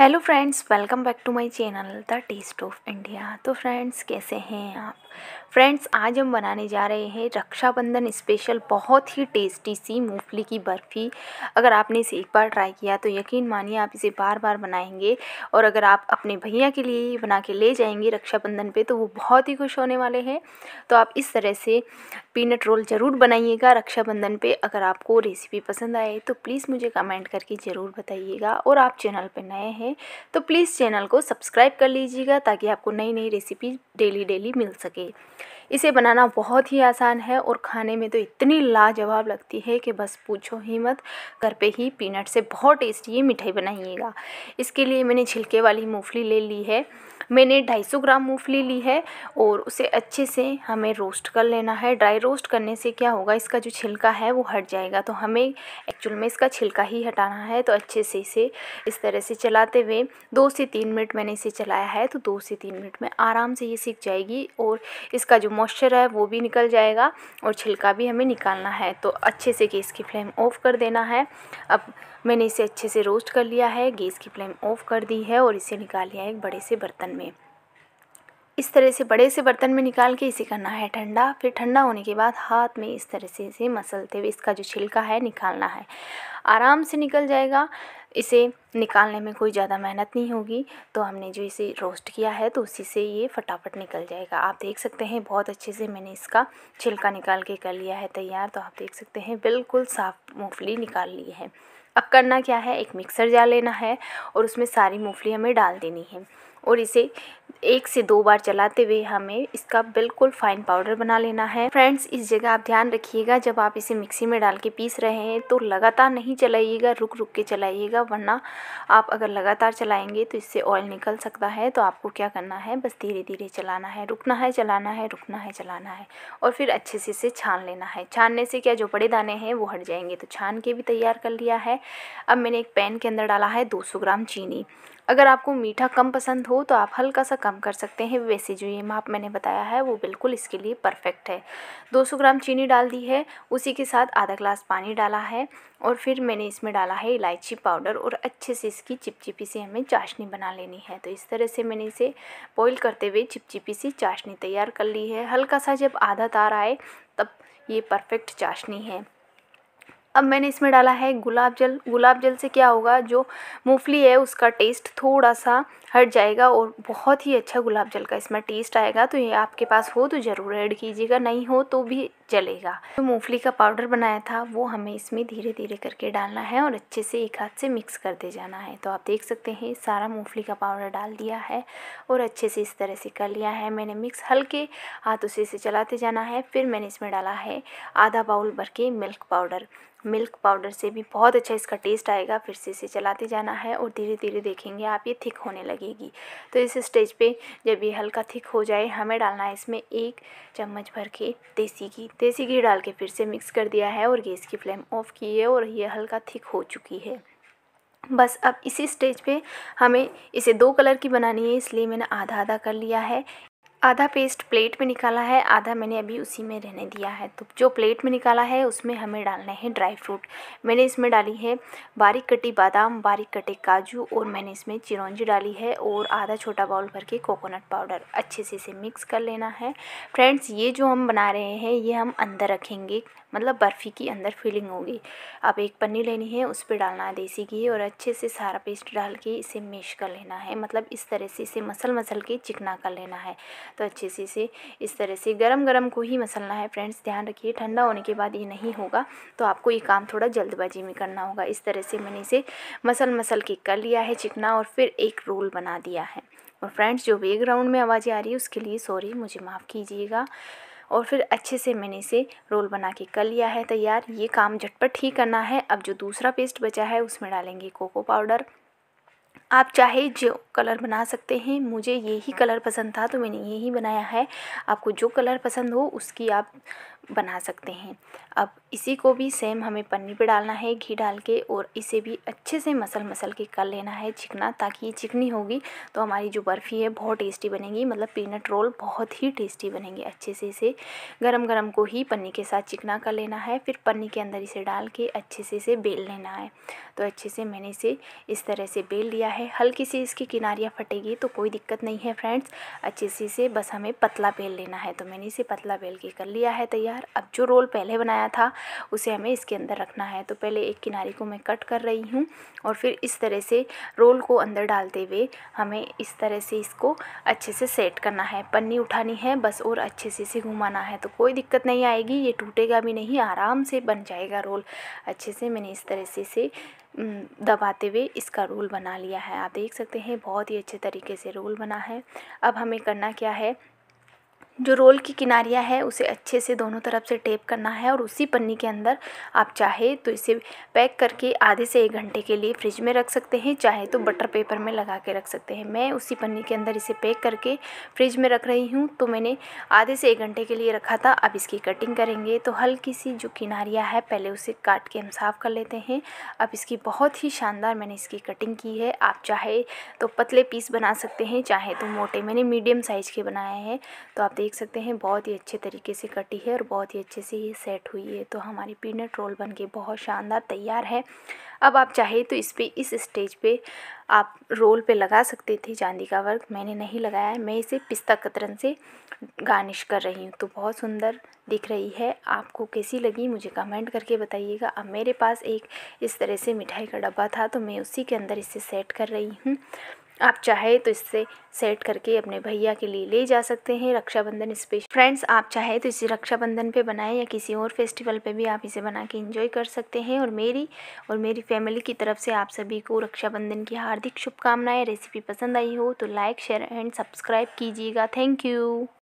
hello friends welcome back to my channel the test of India तो friends कैसे हैं आप फ्रेंड्स आज हम बनाने जा रहे हैं रक्षाबंधन स्पेशल बहुत ही टेस्टी सी मूंगफली की बर्फ़ी अगर आपने इसे एक बार ट्राई किया तो यकीन मानिए आप इसे बार बार बनाएंगे और अगर आप अपने भैया के लिए बना के ले जाएंगे रक्षाबंधन पर तो वो बहुत ही खुश होने वाले हैं तो आप इस तरह से पीनट रोल ज़रूर बनाइएगा रक्षाबंधन पर अगर आपको रेसिपी पसंद आए तो प्लीज़ मुझे कमेंट करके ज़रूर बताइएगा और आप चैनल पर नए हैं हैं तो प्लीज़ चैनल को सब्सक्राइब कर लीजिएगा ताकि आपको नई नई रेसिपी डेली डेली मिल सके इसे बनाना बहुत ही आसान है और खाने में तो इतनी लाजवाब लगती है कि बस पूछो ही मत घर पे ही पीनट से बहुत टेस्टी ये मिठाई बनाइएगा इसके लिए मैंने छिलके वाली मूंगफली ले ली है मैंने ढाई सौ ग्राम मूंगफली ली है और उसे अच्छे से हमें रोस्ट कर लेना है ड्राई रोस्ट करने से क्या होगा इसका जो छिलका है वो हट जाएगा तो हमें एक्चुअल में इसका छिलका ही हटाना है तो अच्छे से इसे इस तरह से चलाते हुए दो से तीन मिनट मैंने इसे चलाया है तो दो से तीन मिनट में आराम से ये सीख जाएगी और इसका जो मॉइस्चर है वो भी निकल जाएगा और छिलका भी हमें निकालना है तो अच्छे से गैस की फ्लेम ऑफ़ कर देना है अब मैंने इसे अच्छे से रोस्ट कर लिया है गैस की फ्लेम ऑफ़ कर दी है और इसे निकाल लिया है एक बड़े से बर्तन में में इस तरह से बड़े से बर्तन में निकाल के इसे करना है ठंडा फिर ठंडा होने के बाद हाथ में इस तरह से इसे मसलते हुए इसका जो छिलका है निकालना है आराम से निकल जाएगा इसे निकालने में कोई ज़्यादा मेहनत नहीं होगी तो हमने जो इसे रोस्ट किया है तो उसी से ये फटाफट निकल जाएगा आप देख सकते हैं बहुत अच्छे से मैंने इसका छिलका निकाल के कर लिया है तैयार तो आप देख सकते हैं बिल्कुल साफ़ मूँगफली निकाल ली है अब करना क्या है एक मिक्सर जा लेना है और उसमें सारी मूँगफली हमें डाल देनी है और इसे एक से दो बार चलाते हुए हमें इसका बिल्कुल फाइन पाउडर बना लेना है फ्रेंड्स इस जगह आप ध्यान रखिएगा जब आप इसे मिक्सी में डाल के पीस रहे हैं तो लगातार नहीं चलाइएगा रुक रुक के चलाइएगा वरना आप अगर लगातार चलाएंगे तो इससे ऑयल निकल सकता है तो आपको क्या करना है बस धीरे धीरे चलाना है रुकना है चलाना है रुकना है चलाना है और फिर अच्छे से इसे छान लेना है छानने से क्या जो बड़े दाने हैं वो हट जाएंगे तो छान के भी तैयार कर लिया है अब मैंने एक पैन के अंदर डाला है दो ग्राम चीनी अगर आपको मीठा कम पसंद हो तो आप हल्का सा कम कर सकते हैं वैसे जो ये माप मैंने बताया है वो बिल्कुल इसके लिए परफेक्ट है 200 ग्राम चीनी डाल दी है उसी के साथ आधा ग्लास पानी डाला है और फिर मैंने इसमें डाला है इलायची पाउडर और अच्छे से इसकी चिपचिपी से हमें चाशनी बना लेनी है तो इस तरह से मैंने इसे बॉईल करते हुए चिपचिपी सी चाशनी तैयार कर ली है हल्का सा जब आधा तार आए तब ये परफेक्ट चाशनी है अब मैंने इसमें डाला है गुलाब जल गुलाब जल से क्या होगा जो मूंगफली है उसका टेस्ट थोड़ा सा हट जाएगा और बहुत ही अच्छा गुलाब जल का इसमें टेस्ट आएगा तो ये आपके पास हो तो ज़रूर ऐड कीजिएगा नहीं हो तो भी जलेगा जो मूंगफली का पाउडर बनाया था वो हमें इसमें धीरे धीरे करके डालना है और अच्छे से एक हाथ से मिक्स करते जाना है तो आप देख सकते हैं सारा मूंगफली का पाउडर डाल दिया है और अच्छे से इस तरह से कर लिया है मैंने मिक्स हल्के हाथ उसे से चलाते जाना है फिर मैंने इसमें डाला है आधा बाउल भर के मिल्क पाउडर मिल्क पाउडर से भी बहुत अच्छा इसका टेस्ट आएगा फिर से इसे चलाते जाना है और धीरे धीरे देखेंगे आप ये थिक होने लगेगी तो इस स्टेज पे जब ये हल्का थिक हो जाए हमें डालना है इसमें एक चम्मच भर के देसी घी देसी घी डाल के फिर से मिक्स कर दिया है और गैस की फ्लेम ऑफ़ की है और ये हल्का थिक हो चुकी है बस अब इसी स्टेज पे हमें इसे दो कलर की बनानी है इसलिए मैंने आधा आधा कर लिया है आधा पेस्ट प्लेट में निकाला है आधा मैंने अभी उसी में रहने दिया है तो जो प्लेट में निकाला है उसमें हमें डालना है ड्राई फ्रूट मैंने इसमें डाली है बारीक कटी बादाम बारीक कटे काजू और मैंने इसमें चिरौंजी डाली है और आधा छोटा बाउल भर के कोकोनट पाउडर अच्छे से इसे मिक्स कर लेना है फ्रेंड्स ये जो हम बना रहे हैं ये हम अंदर रखेंगे मतलब बर्फ़ी की अंदर फिलिंग होगी अब एक पन्नी लेनी है उस पर डालना है देसी घी और अच्छे से सारा पेस्ट डाल के इसे मेश कर लेना है मतलब इस तरह से इसे मसल मसल के चिकना कर लेना है तो अच्छे से इसे इस तरह से गरम गरम को ही मसलना है फ्रेंड्स ध्यान रखिए ठंडा होने के बाद ये नहीं होगा तो आपको ये काम थोड़ा जल्दबाजी में करना होगा इस तरह से मैंने इसे मसल मसल के कर लिया है चिकना और फिर एक रोल बना दिया है और फ्रेंड्स जो बैकग्राउंड में आवाज़ें आ रही है उसके लिए सॉरी मुझे माफ़ कीजिएगा और फिर अच्छे से मैंने इसे रोल बना के कर लिया है तैयार ये काम झटपट ही करना है अब जो दूसरा पेस्ट बचा है उसमें डालेंगे कोको पाउडर आप चाहे जो कलर बना सकते हैं मुझे यही कलर पसंद था तो मैंने यही बनाया है आपको जो कलर पसंद हो उसकी आप बना सकते हैं अब इसी को भी सेम हमें पन्नी पे डालना है घी डाल के और इसे भी अच्छे से मसल मसल के कर लेना है चिकना ताकि ये चिकनी होगी तो हमारी जो बर्फ़ी है बहुत टेस्टी बनेगी मतलब पीनट रोल बहुत ही टेस्टी बनेंगे अच्छे से इसे गरम गरम को ही पन्नी के साथ चिकना कर लेना है फिर पन्नी के अंदर इसे डाल के अच्छे से इसे बेल लेना है तो अच्छे से मैंने इसे इस तरह से बेल लिया है हल्की सी इसकी किनारियाँ फटेगी तो कोई दिक्कत नहीं है फ्रेंड्स अच्छे से इसे बस हमें पतला बेल लेना है तो मैंने इसे पतला बेल के कर लिया है तैयार तैयार अब जो रोल पहले बनाया था उसे हमें इसके अंदर रखना है तो पहले एक किनारे को मैं कट कर रही हूँ और फिर इस तरह से रोल को अंदर डालते हुए हमें इस तरह से इसको अच्छे से सेट करना है पन्नी उठानी है बस और अच्छे से इसे घुमाना है तो कोई दिक्कत नहीं आएगी ये टूटेगा भी नहीं आराम से बन जाएगा रोल अच्छे से मैंने इस तरह से इसे दबाते हुए इसका रोल बना लिया है आप देख सकते हैं बहुत ही अच्छे तरीके से रोल बना है अब हमें करना क्या है जो रोल की किनारियाँ है उसे अच्छे से दोनों तरफ से टेप करना है और उसी पन्नी के अंदर आप चाहे तो इसे पैक करके आधे से एक घंटे के लिए फ्रिज में रख सकते हैं चाहे तो बटर पेपर में लगा के रख सकते हैं मैं उसी पन्नी के अंदर इसे पैक करके फ्रिज में रख रही हूँ तो मैंने आधे से एक घंटे के लिए रखा था अब इसकी कटिंग करेंगे तो हल्की सी जो किनारियाँ है पहले उसे काट के हम साफ़ कर लेते हैं अब इसकी बहुत ही शानदार मैंने इसकी कटिंग की है आप चाहे तो पतले पीस बना सकते हैं चाहे तो मोटे मैंने मीडियम साइज़ के बनाए हैं तो आप देख देख सकते हैं बहुत ही अच्छे तरीके से कटी है और बहुत ही अच्छे से ये सेट हुई है तो हमारी पीनट रोल बन के बहुत शानदार तैयार है अब आप चाहे तो इस पर इस स्टेज पे आप रोल पे लगा सकते थे चांदी का वर्क मैंने नहीं लगाया है मैं इसे पिस्ता कतरन से गार्निश कर रही हूँ तो बहुत सुंदर दिख रही है आपको कैसी लगी मुझे कमेंट करके बताइएगा अब मेरे पास एक इस तरह से मिठाई का डब्बा था तो मैं उसी के अंदर इसे सेट कर रही हूँ आप चाहे तो इससे सेट करके अपने भैया के लिए ले जा सकते हैं रक्षाबंधन स्पेशल फ्रेंड्स आप चाहे तो इसे रक्षाबंधन पे बनाएं या किसी और फेस्टिवल पे भी आप इसे बना के इंजॉय कर सकते हैं और मेरी और मेरी फैमिली की तरफ से आप सभी को रक्षाबंधन की हार्दिक शुभकामनाएं रेसिपी पसंद आई हो तो लाइक शेयर एंड सब्सक्राइब कीजिएगा थैंक यू